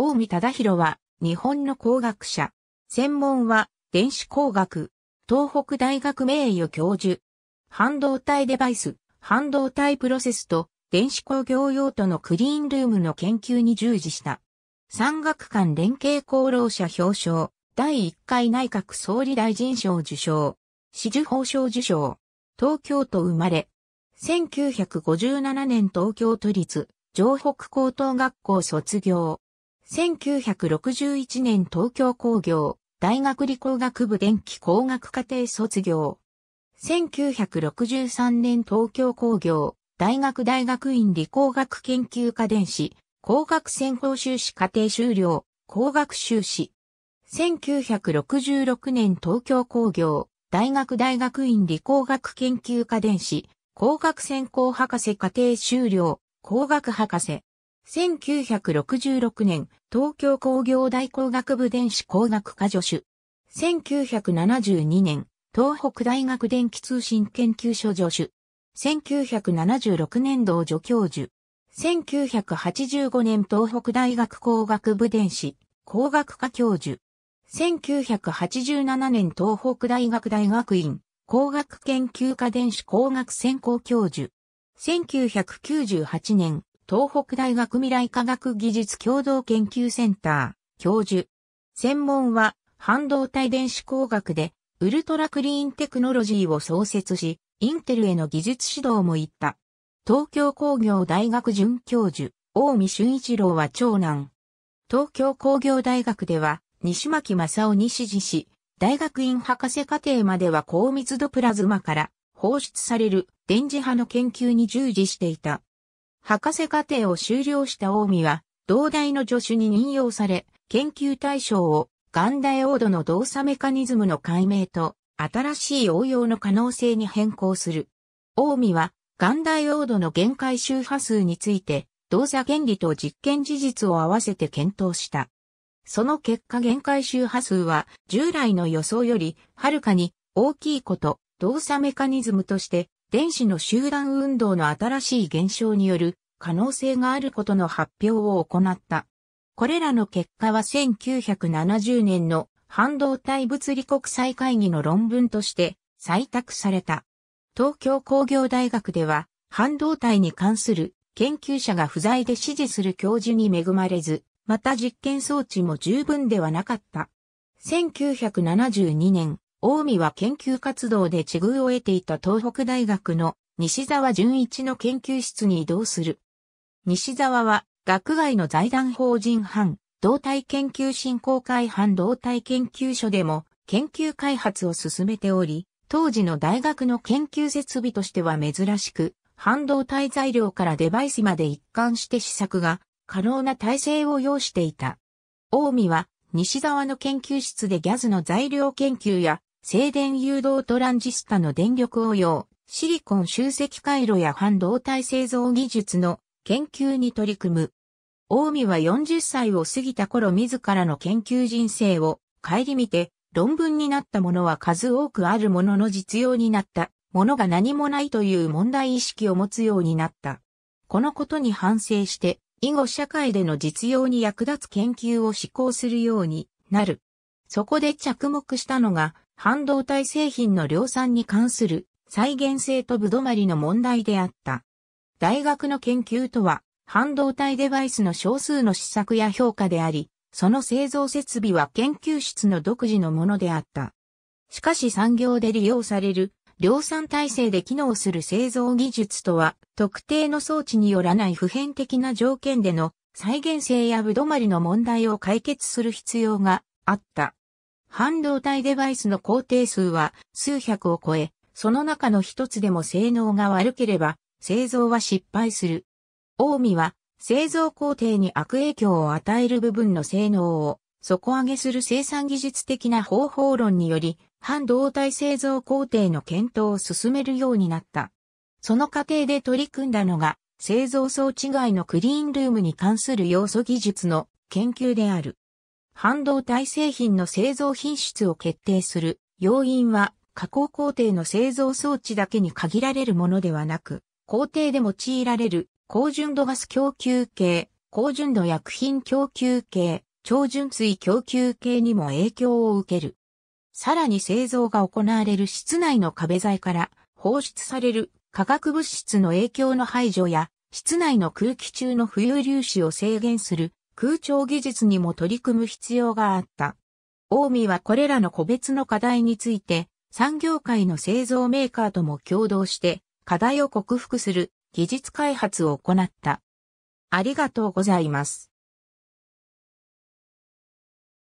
大見忠宏は、日本の工学者。専門は、電子工学。東北大学名誉教授。半導体デバイス、半導体プロセスと、電子工業用途のクリーンルームの研究に従事した。産学官連携功労者表彰、第1回内閣総理大臣賞受賞、紫綬褒章受賞、東京都生まれ、1957年東京都立、城北高等学校卒業。1961年東京工業、大学理工学部電気工学課程卒業。1963年東京工業、大学大学院理工学研究科電子、工学専攻修士課程修了、工学修士。1966年東京工業、大学大学院理工学研究科電子、工学専攻博士課程修了、工学博士。1966年、東京工業大工学部電子工学科助手。1972年、東北大学電気通信研究所助手。1976年度助教授。1985年東北大学工学部電子工学科教授。1987年東北大学大学院工学研究科電子工学専攻教授。1998年東北大学未来科学技術共同研究センター、教授。専門は、半導体電子工学で、ウルトラクリーンテクノロジーを創設し、インテルへの技術指導も行った。東京工業大学准教授、大見俊一郎は長男。東京工業大学では、西巻正夫に指示し、大学院博士課程までは高密度プラズマから放出される電磁波の研究に従事していた。博士課程を修了した大見は、同大の助手に任用され、研究対象を、ガンダエオードの動作メカニズムの解明と、新しい応用の可能性に変更する。大見は、ガンダエオードの限界周波数について、動作原理と実験事実を合わせて検討した。その結果限界周波数は従来の予想よりはるかに大きいこと動作メカニズムとして電子の集団運動の新しい現象による可能性があることの発表を行った。これらの結果は1970年の半導体物理国際会議の論文として採択された。東京工業大学では半導体に関する研究者が不在で支持する教授に恵まれず、また実験装置も十分ではなかった。1972年、大見は研究活動で地遇を得ていた東北大学の西沢純一の研究室に移動する。西沢は学外の財団法人班、動体研究振興会班動体研究所でも研究開発を進めており、当時の大学の研究設備としては珍しく、半導体材料からデバイスまで一貫して試作が可能な体制を要していた。大見は西沢の研究室でギャズの材料研究や静電誘導トランジスタの電力応用、シリコン集積回路や半導体製造技術の研究に取り組む。大見は40歳を過ぎた頃自らの研究人生を顧みて論文になったものは数多くあるものの実用になったものが何もないという問題意識を持つようになった。このことに反省して以後社会での実用に役立つ研究を施行するようになる。そこで着目したのが半導体製品の量産に関する再現性とぶどまりの問題であった。大学の研究とは、半導体デバイスの少数の試作や評価であり、その製造設備は研究室の独自のものであった。しかし産業で利用される量産体制で機能する製造技術とは、特定の装置によらない普遍的な条件での再現性やぶどまりの問題を解決する必要があった。半導体デバイスの工程数は数百を超え、その中の一つでも性能が悪ければ、製造は失敗する。オーは、製造工程に悪影響を与える部分の性能を底上げする生産技術的な方法論により、半導体製造工程の検討を進めるようになった。その過程で取り組んだのが、製造装置外のクリーンルームに関する要素技術の研究である。半導体製品の製造品質を決定する要因は加工工程の製造装置だけに限られるものではなく、工程で用いられる高純度ガス供給系、高純度薬品供給系、超純水供給系にも影響を受ける。さらに製造が行われる室内の壁材から放出される化学物質の影響の排除や室内の空気中の浮遊粒子を制限する空調技術にも取り組む必要があった。近江はこれらの個別の課題について、産業界の製造メーカーとも共同して、課題を克服する技術開発を行った。ありがとうございます。